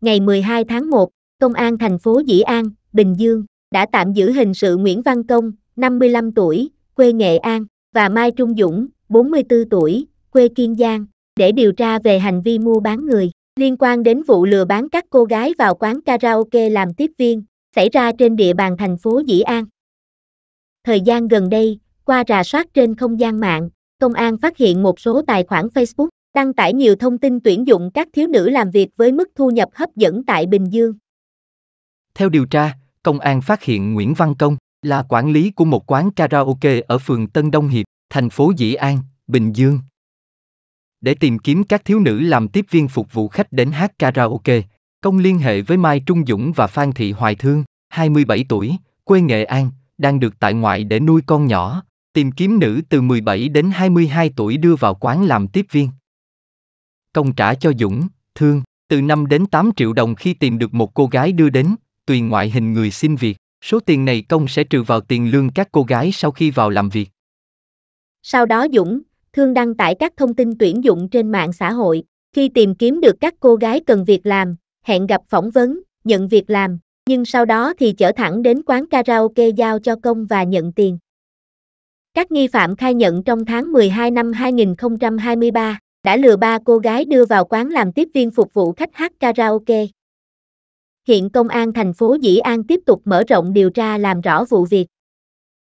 ngày 12 tháng 1, Công an thành phố Dĩ An, Bình Dương, đã tạm giữ hình sự Nguyễn Văn Công, 55 tuổi, quê Nghệ An, và Mai Trung Dũng, 44 tuổi, quê Kiên Giang, để điều tra về hành vi mua bán người liên quan đến vụ lừa bán các cô gái vào quán karaoke làm tiếp viên, xảy ra trên địa bàn thành phố Dĩ An. Thời gian gần đây, qua rà soát trên không gian mạng, công an phát hiện một số tài khoản Facebook, đăng tải nhiều thông tin tuyển dụng các thiếu nữ làm việc với mức thu nhập hấp dẫn tại Bình Dương. Theo điều tra, công an phát hiện Nguyễn Văn Công là quản lý của một quán karaoke ở phường Tân Đông Hiệp, thành phố Dĩ An, Bình Dương. Để tìm kiếm các thiếu nữ làm tiếp viên phục vụ khách đến hát karaoke, Công liên hệ với Mai Trung Dũng và Phan Thị Hoài Thương, 27 tuổi, quê Nghệ An, đang được tại ngoại để nuôi con nhỏ, tìm kiếm nữ từ 17 đến 22 tuổi đưa vào quán làm tiếp viên công trả cho Dũng, Thương, từ 5 đến 8 triệu đồng khi tìm được một cô gái đưa đến, tùy ngoại hình người xin việc, số tiền này công sẽ trừ vào tiền lương các cô gái sau khi vào làm việc. Sau đó Dũng, Thương đăng tải các thông tin tuyển dụng trên mạng xã hội, khi tìm kiếm được các cô gái cần việc làm, hẹn gặp phỏng vấn, nhận việc làm, nhưng sau đó thì chở thẳng đến quán karaoke giao cho công và nhận tiền. Các nghi phạm khai nhận trong tháng 12 năm 2023 đã lừa ba cô gái đưa vào quán làm tiếp viên phục vụ khách hát karaoke. Hiện Công an thành phố Dĩ An tiếp tục mở rộng điều tra làm rõ vụ việc.